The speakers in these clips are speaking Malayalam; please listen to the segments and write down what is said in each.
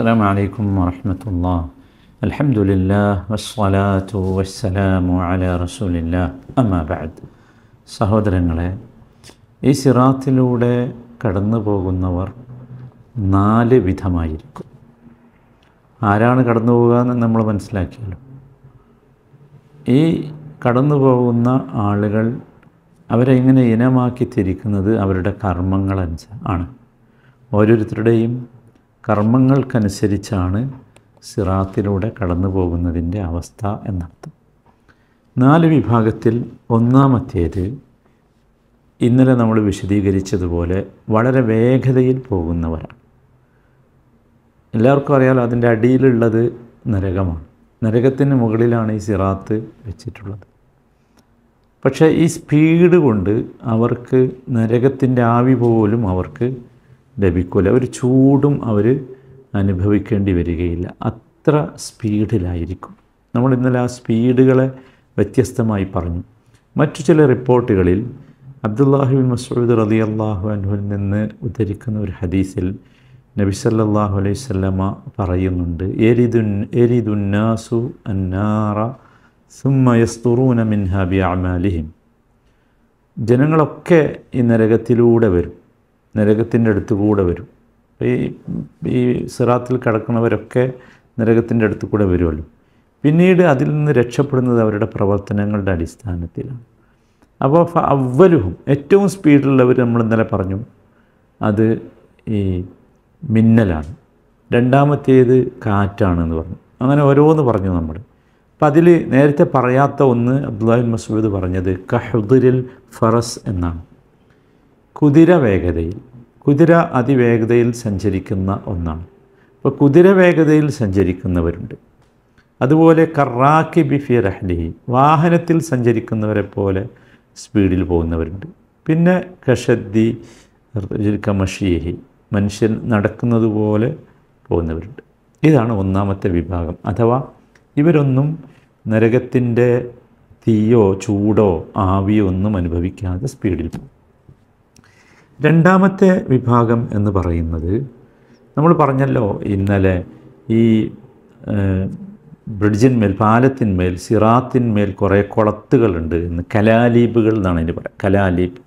السلام عليكم ورحمة الله الحمد لله والصلاة والسلام على رسول الله أما بعد സഹോദരങ്ങളെ ഈ സിറാത്തിലൂടെ കടന്നു പോകുന്നവർ നാല് വിധമായിരിക്കും ആരാണ് കടന്നു പോകുക എന്ന് നമ്മൾ മനസ്സിലാക്കിയല്ലോ ഈ കടന്നു പോകുന്ന ആളുകൾ അവരെ ഇങ്ങനെ ഇനമാക്കി തിരിക്കുന്നത് അവരുടെ കർമ്മങ്ങൾ ആണ് ഓരോരുത്തരുടെയും കർമ്മങ്ങൾക്കനുസരിച്ചാണ് സിറാത്തിലൂടെ കടന്നു പോകുന്നതിൻ്റെ അവസ്ഥ എന്നർത്ഥം നാല് വിഭാഗത്തിൽ ഒന്നാമത്തേത് ഇന്നലെ നമ്മൾ വിശദീകരിച്ചതുപോലെ വളരെ വേഗതയിൽ പോകുന്നവരാണ് എല്ലാവർക്കും അറിയാലോ അതിൻ്റെ അടിയിലുള്ളത് നരകമാണ് നരകത്തിന് മുകളിലാണ് ഈ സിറാത്ത് വെച്ചിട്ടുള്ളത് പക്ഷേ ഈ സ്പീഡ് കൊണ്ട് അവർക്ക് നരകത്തിൻ്റെ ആവി പോലും അവർക്ക് ലഭിക്കില്ല ഒരു ചൂടും അവർ അനുഭവിക്കേണ്ടി വരികയില്ല അത്ര സ്പീഡിലായിരിക്കും നമ്മൾ ഇന്നലെ ആ സ്പീഡുകളെ വ്യത്യസ്തമായി പറഞ്ഞു മറ്റു ചില റിപ്പോർട്ടുകളിൽ അബ്ദുല്ലാഹിബിൻ മസൂദ് റലി അള്ളാഹു അനുഹുൽ നിന്ന് ഉദ്ധരിക്കുന്ന ഒരു ഹദീസിൽ നബി സല്ലാഹു അലൈഹി സ്വല്ലമ പറയുന്നുണ്ട് എരിദുൻ എരിദുന്നാസു അന്നാറ സുമ്മയസ്തുറൂന മിൻഹാബി അമാലിഹിം ജനങ്ങളൊക്കെ ഈ നരകത്തിലൂടെ വരും നരകത്തിൻ്റെ അടുത്ത് കൂടെ വരും ഈ ഈ സിറാത്തിൽ കടക്കുന്നവരൊക്കെ നരകത്തിൻ്റെ അടുത്ത് കൂടെ വരുമല്ലോ പിന്നീട് അതിൽ നിന്ന് രക്ഷപ്പെടുന്നത് അവരുടെ പ്രവർത്തനങ്ങളുടെ അടിസ്ഥാനത്തിലാണ് അപ്പോൾ അവലുഹും ഏറ്റവും സ്പീഡിലുള്ളവർ നമ്മൾ ഇന്നലെ പറഞ്ഞു അത് ഈ മിന്നലാണ് രണ്ടാമത്തേത് കാറ്റാണെന്ന് പറഞ്ഞു അങ്ങനെ ഓരോന്ന് പറഞ്ഞു നമ്മൾ അപ്പം അതിൽ നേരത്തെ പറയാത്ത ഒന്ന് അബ്ദുല്ലാഹിൻ മസൂദ് പറഞ്ഞത് കഹുദുരിൽ ഫറസ് എന്നാണ് കുതിര വേഗതയിൽ കുതിര അതിവേഗതയിൽ സഞ്ചരിക്കുന്ന ഒന്നാണ് അപ്പോൾ കുതിര വേഗതയിൽ സഞ്ചരിക്കുന്നവരുണ്ട് അതുപോലെ കറാക്കി ബിഫി റഹ്ലി വാഹനത്തിൽ സഞ്ചരിക്കുന്നവരെ പോലെ സ്പീഡിൽ പോകുന്നവരുണ്ട് പിന്നെ കഷദ്ദി കമഷിയഹി മനുഷ്യൻ നടക്കുന്നത് പോലെ പോകുന്നവരുണ്ട് ഇതാണ് ഒന്നാമത്തെ വിഭാഗം അഥവാ ഇവരൊന്നും നരകത്തിൻ്റെ തീയോ ചൂടോ ആവിയോ ഒന്നും അനുഭവിക്കാതെ സ്പീഡിൽ പോകും രണ്ടാമത്തെ വിഭാഗം എന്ന് പറയുന്നത് നമ്മൾ പറഞ്ഞല്ലോ ഇന്നലെ ഈ ബ്രിഡ്ജിന്മേൽ പാലത്തിന്മേൽ സിറാത്തിന്മേൽ കുറേ കുളത്തുകളുണ്ട് എന്ന് കലാലീബുകൾ എന്നാണ് അതിന് പറയുക കലാലീബ്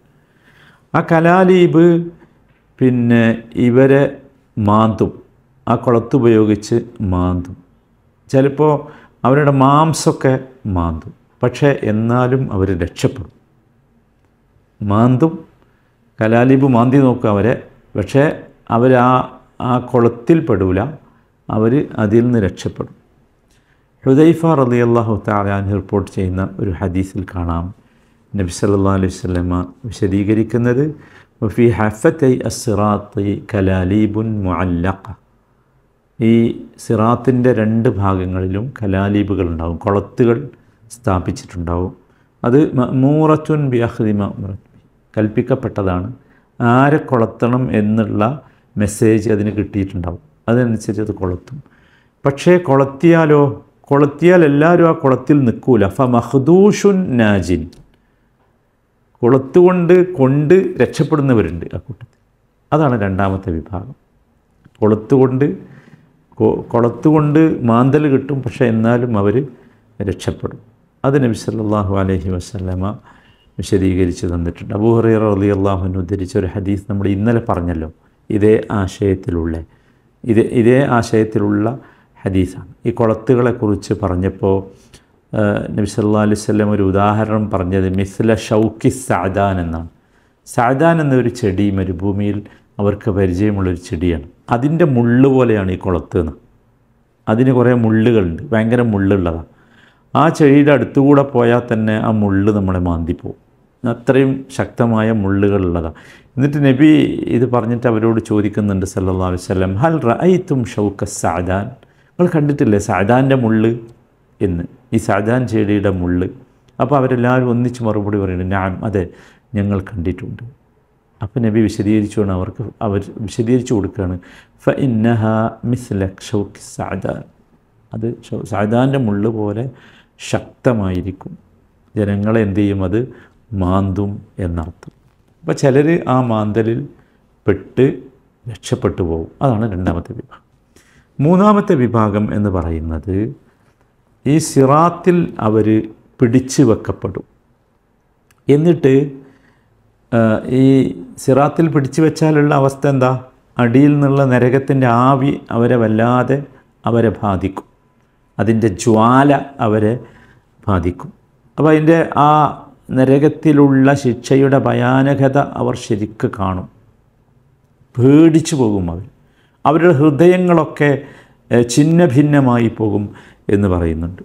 ആ കലാലീബ് പിന്നെ ഇവരെ മാന്തും ആ കുളത്തുപയോഗിച്ച് മാന്തും ചിലപ്പോൾ അവരുടെ മാംസമൊക്കെ മാന്തും പക്ഷേ എന്നാലും അവർ രക്ഷപ്പെടും മാന്തും കലാലിബ് മാന്തി നോക്കുക അവരെ പക്ഷേ അവർ ആ ആ കുളത്തിൽ പെടൂല അവർ അതിൽ നിന്ന് രക്ഷപ്പെടും ഹുദൈഫ റലി അള്ളാഹു താലാൻ റിപ്പോർട്ട് ചെയ്യുന്ന ഒരു ഹദീസിൽ കാണാം നബി സല്ലാ അലൈഹി സ്വലമ വിശദീകരിക്കുന്നത് വഫി ഹഫത്തൈ അസിറാത്തി കലാലീബുൻ മുഅല്ലഖ ഈ സിറാത്തിൻ്റെ രണ്ട് ഭാഗങ്ങളിലും കലാലീബുകൾ ഉണ്ടാവും കുളത്തുകൾ സ്ഥാപിച്ചിട്ടുണ്ടാവും അത് മൂറച്ചുൻ ബിഅഹ്ദിമ കൽപ്പിക്കപ്പെട്ടതാണ് ആരെ കൊളത്തണം എന്നുള്ള മെസ്സേജ് അതിന് കിട്ടിയിട്ടുണ്ടാവും അതനുസരിച്ച് അത് കൊളത്തും പക്ഷേ കൊളത്തിയാലോ കൊളത്തിയാൽ എല്ലാവരും ആ കുളത്തിൽ നിൽക്കൂല ഫ മഹദൂഷുൻ നാജിൻ കൊളത്തുകൊണ്ട് കൊണ്ട് രക്ഷപ്പെടുന്നവരുണ്ട് ആ കൂട്ടത്തിൽ അതാണ് രണ്ടാമത്തെ വിഭാഗം കൊളത്തുകൊണ്ട് കൊളത്തുകൊണ്ട് മാന്തൽ കിട്ടും പക്ഷേ എന്നാലും അവർ രക്ഷപ്പെടും അത് നബി സല്ലാഹു അലഹി വസ്ലമ വിശദീകരിച്ച് തന്നിട്ടുണ്ട് അബൂഹറിയർ അലി അള്ളാഹുവിന് ഉദ്ധരിച്ച ഒരു ഹദീസ് നമ്മൾ ഇന്നലെ പറഞ്ഞല്ലോ ഇതേ ആശയത്തിലുള്ള ഇതേ ഇതേ ആശയത്തിലുള്ള ഹദീസാണ് ഈ കുളത്തുകളെക്കുറിച്ച് പറഞ്ഞപ്പോൾ നബി സല്ലാ അലൈഹി സ്വലം ഒരു ഉദാഹരണം പറഞ്ഞത് മിസ്ല ഷൗക്കി സാദാൻ എന്നാണ് സാദാൻ എന്നൊരു ചെടി മരുഭൂമിയിൽ അവർക്ക് പരിചയമുള്ളൊരു ചെടിയാണ് അതിൻ്റെ മുള്ള് പോലെയാണ് ഈ കുളത്ത് എന്ന് അതിന് കുറേ മുള്ളുകളുണ്ട് ഭയങ്കര മുള്ളുള്ളതാണ് ആ ചെടിയുടെ അടുത്തുകൂടെ പോയാൽ തന്നെ ആ മുള്ള് നമ്മളെ മാന്തിപ്പോവും അത്രയും ശക്തമായ മുള്ളുകളുള്ളതാണ് എന്നിട്ട് നബി ഇത് പറഞ്ഞിട്ട് അവരോട് ചോദിക്കുന്നുണ്ട് സല്ലാ വല്ലം ഹൽ റഅയ്ത്തും ഷൗക്ക സാദാൻ നിങ്ങൾ കണ്ടിട്ടില്ലേ സാദാൻ്റെ മുള്ള് എന്ന് ഈ സാദാൻ ചെടിയുടെ മുള്ള് അപ്പോൾ അവരെല്ലാവരും ഒന്നിച്ച് മറുപടി പറയുന്നു ഞാൻ അതെ ഞങ്ങൾ കണ്ടിട്ടുണ്ട് അപ്പം നബി വിശദീകരിച്ചുകൊണ്ട് അവർക്ക് അവർ വിശദീകരിച്ചു കൊടുക്കുകയാണ് ഫ ഇന്നഹ മിസ്ലക് ഷൗക്ക് സാദാൻ അത് സാദാൻ്റെ മുള്ള് പോലെ ശക്തമായിരിക്കും ജനങ്ങളെ എന്ത് ചെയ്യും അത് മാന്തും എന്നർത്ഥം അപ്പോൾ ചിലർ ആ മാന്തലിൽ പെട്ട് രക്ഷപ്പെട്ടു പോകും അതാണ് രണ്ടാമത്തെ വിഭാഗം മൂന്നാമത്തെ വിഭാഗം എന്ന് പറയുന്നത് ഈ സിറാത്തിൽ അവർ പിടിച്ചു വെക്കപ്പെടും എന്നിട്ട് ഈ സിറാത്തിൽ പിടിച്ചു വെച്ചാലുള്ള അവസ്ഥ എന്താ അടിയിൽ നിന്നുള്ള നരകത്തിൻ്റെ ആവി അവരെ വല്ലാതെ അവരെ ബാധിക്കും അതിൻ്റെ ജ്വാല അവരെ ബാധിക്കും അപ്പോൾ അതിൻ്റെ ആ നരകത്തിലുള്ള ശിക്ഷയുടെ ഭയാനകത അവർ ശരിക്ക് കാണും പേടിച്ചു പോകും അവർ അവരുടെ ഹൃദയങ്ങളൊക്കെ ഛിന്ന ഭിന്നമായി പോകും എന്ന് പറയുന്നുണ്ട്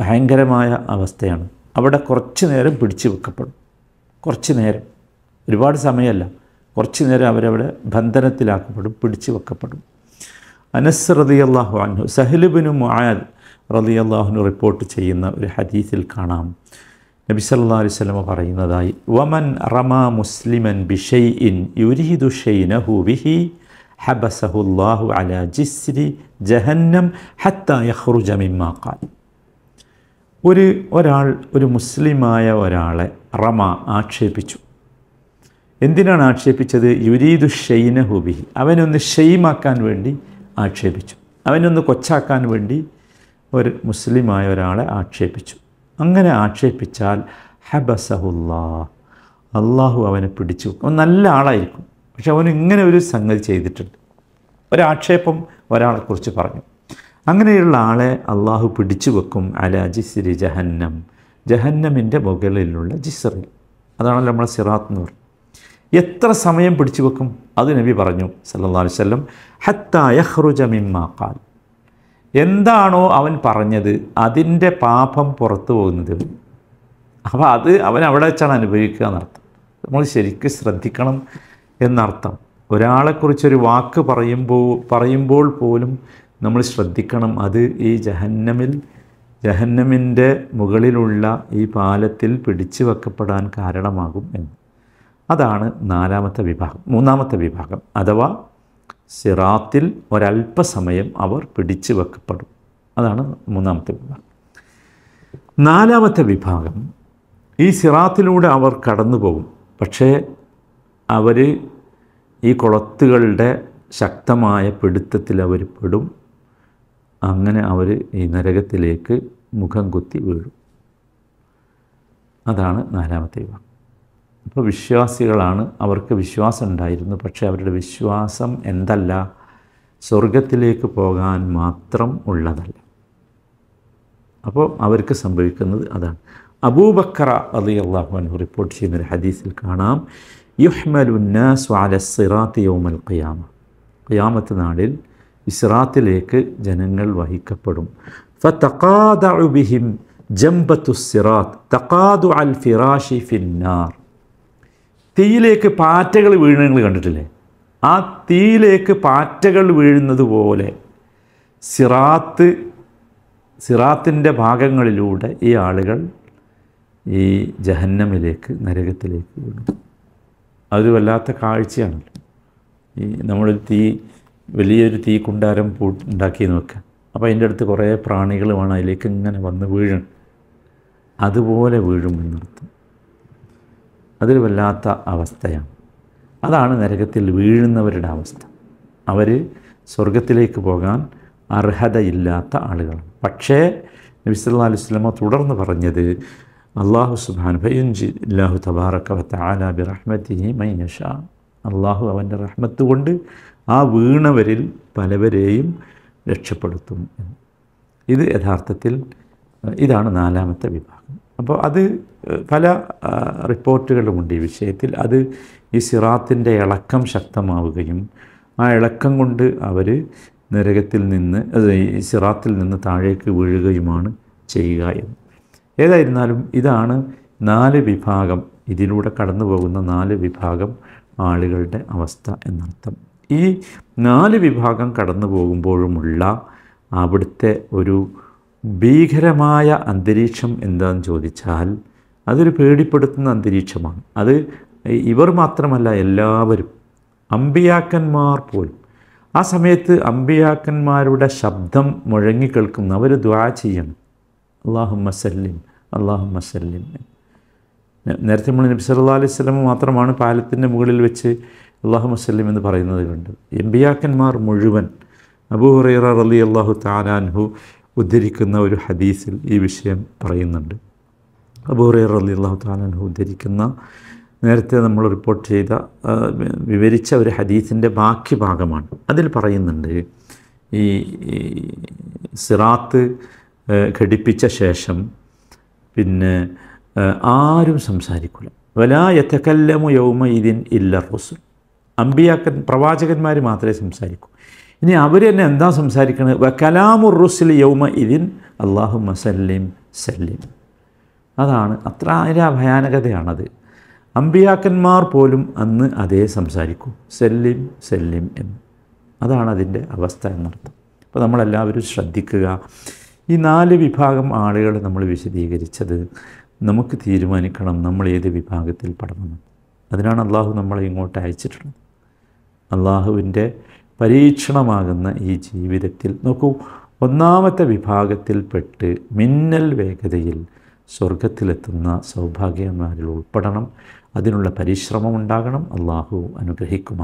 ഭയങ്കരമായ അവസ്ഥയാണ് അവിടെ കുറച്ച് നേരം പിടിച്ചു വെക്കപ്പെടും കുറച്ച് നേരം ഒരുപാട് സമയമല്ല കുറച്ച് നേരം അവരവിടെ ബന്ധനത്തിലാക്കപ്പെടും പിടിച്ചു വെക്കപ്പെടും അനസ് അള്ളാഹു അനു സഹലുബിനു മുആദ് അള്ളാഹുനു റിപ്പോർട്ട് ചെയ്യുന്ന ഒരു ഹദീസിൽ കാണാം നബി സല്ലാ അലൈഹി സ്വലമ പറയുന്നതായി വമൻ റമ മുസ്ലിമൻ ബിഷൈ ഇൻ യുരിഹിദു ഷൈനഹു ബിഹി ഹബസഹുല്ലാഹു അല ജിസ്രി ജഹന്നം ഹത്ത യഹ്റുജ മിമ്മാക്കാൻ ഒരു ഒരാൾ ഒരു മുസ്ലിമായ ഒരാളെ റമ ആക്ഷേപിച്ചു എന്തിനാണ് ആക്ഷേപിച്ചത് യുരീദു ഷെയ്ന ഹുബിഹി അവനൊന്ന് ഷെയ്മാക്കാൻ വേണ്ടി ആക്ഷേപിച്ചു അവനൊന്ന് കൊച്ചാക്കാൻ വേണ്ടി ഒരു മുസ്ലിമായ ഒരാളെ ആക്ഷേപിച്ചു അങ്ങനെ ആക്ഷേപിച്ചാൽ ഹബസഹുല്ലാ അള്ളാഹു അവനെ പിടിച്ചു അവൻ നല്ല ആളായിരിക്കും പക്ഷെ അവൻ ഇങ്ങനെ ഒരു സംഗതി ചെയ്തിട്ടുണ്ട് ഒരാക്ഷേപം ഒരാളെക്കുറിച്ച് പറഞ്ഞു അങ്ങനെയുള്ള ആളെ അള്ളാഹു പിടിച്ചു വെക്കും അല ജഹന്നം ജഹന്നമിൻ്റെ മുകളിലുള്ള ജിസറി അതാണല്ലോ നമ്മളെ സിറാത്ത് എന്ന് പറയും എത്ര സമയം പിടിച്ചു വെക്കും അത് നബി പറഞ്ഞു സല്ലാ അലൈവല്ലം ഹത്ത യഹ്റുജ മിമ്മാ കാൽ എന്താണോ അവൻ പറഞ്ഞത് അതിൻ്റെ പാപം പുറത്തു പോകുന്നത് അപ്പോൾ അത് അവൻ അവിടെ വെച്ചാണ് അനുഭവിക്കുക എന്നർത്ഥം നമ്മൾ ശരിക്കും ശ്രദ്ധിക്കണം എന്നർത്ഥം ഒരാളെക്കുറിച്ചൊരു വാക്ക് പറയുമ്പോൾ പറയുമ്പോൾ പോലും നമ്മൾ ശ്രദ്ധിക്കണം അത് ഈ ജഹന്നമിൽ ജഹന്നമിൻ്റെ മുകളിലുള്ള ഈ പാലത്തിൽ പിടിച്ചു വെക്കപ്പെടാൻ കാരണമാകും എന്ന് അതാണ് നാലാമത്തെ വിഭാഗം മൂന്നാമത്തെ വിഭാഗം അഥവാ സിറാത്തിൽ ഒരല്പസമയം അവർ പിടിച്ചു വെക്കപ്പെടും അതാണ് മൂന്നാമത്തെ വിഭാഗം നാലാമത്തെ വിഭാഗം ഈ സിറാത്തിലൂടെ അവർ കടന്നു പോകും പക്ഷേ അവർ ഈ കുളത്തുകളുടെ ശക്തമായ പിടുത്തത്തിൽ അവർ പെടും അങ്ങനെ അവർ ഈ നരകത്തിലേക്ക് മുഖം കുത്തി വീഴും അതാണ് നാലാമത്തെ വിഭാഗം അപ്പോൾ വിശ്വാസികളാണ് അവർക്ക് വിശ്വാസം ഉണ്ടായിരുന്നു പക്ഷേ അവരുടെ വിശ്വാസം എന്തല്ല സ്വർഗത്തിലേക്ക് പോകാൻ മാത്രം ഉള്ളതല്ല അപ്പോൾ അവർക്ക് സംഭവിക്കുന്നത് അതാണ് അബൂബക്കറ അലി അള്ളാഹു അനു റിപ്പോർട്ട് ഒരു ഹദീസിൽ കാണാം യുഹ്മലുന്നാസ് അല സിറാത്ത് യോമൽ ഖിയാമ ഖിയാമത്ത് നാളിൽ ഇസ്റാത്തിലേക്ക് ജനങ്ങൾ വഹിക്കപ്പെടും ഫ ബിഹിം ജംബത്തു സിറാത്ത് തക്കാദു അൽ ഫിറാഷി ഫിന്നാർ തീയിലേക്ക് പാറ്റകൾ വീഴുന്നത് നിങ്ങൾ കണ്ടിട്ടില്ലേ ആ തീയിലേക്ക് പാറ്റകൾ വീഴുന്നത് പോലെ സിറാത്ത് സിറാത്തിൻ്റെ ഭാഗങ്ങളിലൂടെ ഈ ആളുകൾ ഈ ജഹന്നമിലേക്ക് നരകത്തിലേക്ക് വീണു അതൊരു വല്ലാത്ത കാഴ്ചയാണല്ലോ ഈ നമ്മളൊരു തീ വലിയൊരു തീ കുണ്ടാരം പൂ ഉണ്ടാക്കി നോക്കുക അപ്പോൾ അതിൻ്റെ അടുത്ത് കുറേ പ്രാണികളുമാണ് അതിലേക്ക് ഇങ്ങനെ വന്ന് വീഴണം അതുപോലെ വീഴുമെന്നർത്ഥം അതൊരു വല്ലാത്ത അവസ്ഥയാണ് അതാണ് നരകത്തിൽ വീഴുന്നവരുടെ അവസ്ഥ അവർ സ്വർഗത്തിലേക്ക് പോകാൻ അർഹതയില്ലാത്ത ആളുകൾ പക്ഷേ നബി സല്ലാ അലൈഹി സ്വലമ തുടർന്ന് പറഞ്ഞത് അള്ളാഹു സുബാൻ ഭയുഞ്ചി അല്ലാഹു തബാറക്കവത്ത് ആലാബി റഹ്മത്തിനി മൈനഷ അള്ളാഹു അവൻ്റെ റഹ്മത്ത് കൊണ്ട് ആ വീണവരിൽ പലവരെയും രക്ഷപ്പെടുത്തും ഇത് യഥാർത്ഥത്തിൽ ഇതാണ് നാലാമത്തെ വിഭാഗം അപ്പോൾ അത് പല റിപ്പോർട്ടുകളുമുണ്ട് ഈ വിഷയത്തിൽ അത് ഈ സിറാത്തിൻ്റെ ഇളക്കം ശക്തമാവുകയും ആ ഇളക്കം കൊണ്ട് അവർ നരകത്തിൽ നിന്ന് ഈ സിറാത്തിൽ നിന്ന് താഴേക്ക് വീഴുകയുമാണ് ചെയ്യുക എന്ന് ഏതായിരുന്നാലും ഇതാണ് നാല് വിഭാഗം ഇതിലൂടെ കടന്നു പോകുന്ന നാല് വിഭാഗം ആളുകളുടെ അവസ്ഥ എന്നർത്ഥം ഈ നാല് വിഭാഗം കടന്നു പോകുമ്പോഴുമുള്ള അവിടുത്തെ ഒരു ഭീകരമായ അന്തരീക്ഷം എന്താണെന്ന് ചോദിച്ചാൽ അതൊരു പേടിപ്പെടുത്തുന്ന അന്തരീക്ഷമാണ് അത് ഇവർ മാത്രമല്ല എല്ലാവരും അമ്പിയാക്കന്മാർ പോലും ആ സമയത്ത് അമ്പിയാക്കന്മാരുടെ ശബ്ദം മുഴങ്ങി കേൾക്കുന്ന അവർ ദ്വാ ചെയ്യണം അള്ളാഹു മസല്ലിം അള്ളാഹു മസല്ലിം നേരത്തെ നമ്മൾ നബി സല്ലാ അലൈഹി സ്വലം മാത്രമാണ് പാലത്തിൻ്റെ മുകളിൽ വെച്ച് അള്ളാഹു മസല്ലിം എന്ന് പറയുന്നത് കണ്ടത് എംബിയാക്കന്മാർ മുഴുവൻ അബൂ ഹുറൈറ അലി അള്ളാഹു താലാൻഹു ഉദ്ധരിക്കുന്ന ഒരു ഹദീസിൽ ഈ വിഷയം പറയുന്നുണ്ട് അബൂറേ റലി അള്ളാഹു താലാൻ ഉദ്ധരിക്കുന്ന നേരത്തെ നമ്മൾ റിപ്പോർട്ട് ചെയ്ത വിവരിച്ച ഒരു ഹദീസിൻ്റെ ബാക്കി ഭാഗമാണ് അതിൽ പറയുന്നുണ്ട് ഈ സിറാത്ത് ഘടിപ്പിച്ച ശേഷം പിന്നെ ആരും സംസാരിക്കില്ല വലാ യഥക്കല്ലമു യൗമ ഇതിൻ ഇല്ല റസുൽ അമ്പിയാക്കൻ പ്രവാചകന്മാർ മാത്രമേ സംസാരിക്കൂ ഇനി അവർ തന്നെ എന്താ സംസാരിക്കുന്നത് വ കലാമുർ റുസ്ലി യൗമ ഇതിൻ അള്ളാഹു മസല്ലിം സല്ലിം അതാണ് അത്ര അതിൻ്റെ ഭയാനകതയാണത് അമ്പിയാക്കന്മാർ പോലും അന്ന് അതേ സംസാരിക്കൂ സെല്ലിം സെല്ലിം എന്ന് അതാണ് അതിൻ്റെ അവസ്ഥ എന്നർത്ഥം അപ്പോൾ നമ്മളെല്ലാവരും ശ്രദ്ധിക്കുക ഈ നാല് വിഭാഗം ആളുകൾ നമ്മൾ വിശദീകരിച്ചത് നമുക്ക് തീരുമാനിക്കണം നമ്മൾ ഏത് വിഭാഗത്തിൽ പെടണമെന്ന് അതിനാണ് അള്ളാഹു നമ്മളെ ഇങ്ങോട്ട് അയച്ചിട്ടുള്ളത് അള്ളാഹുവിൻ്റെ പരീക്ഷണമാകുന്ന ഈ ജീവിതത്തിൽ നോക്കൂ ഒന്നാമത്തെ വിഭാഗത്തിൽപ്പെട്ട് മിന്നൽ വേഗതയിൽ സ്വർഗത്തിലെത്തുന്ന സൗഭാഗ്യന്മാരിൽ ഉൾപ്പെടണം അതിനുള്ള പരിശ്രമം ഉണ്ടാകണം അള്ളാഹു അനുഗ്രഹിക്കുമാറാകട്ടെ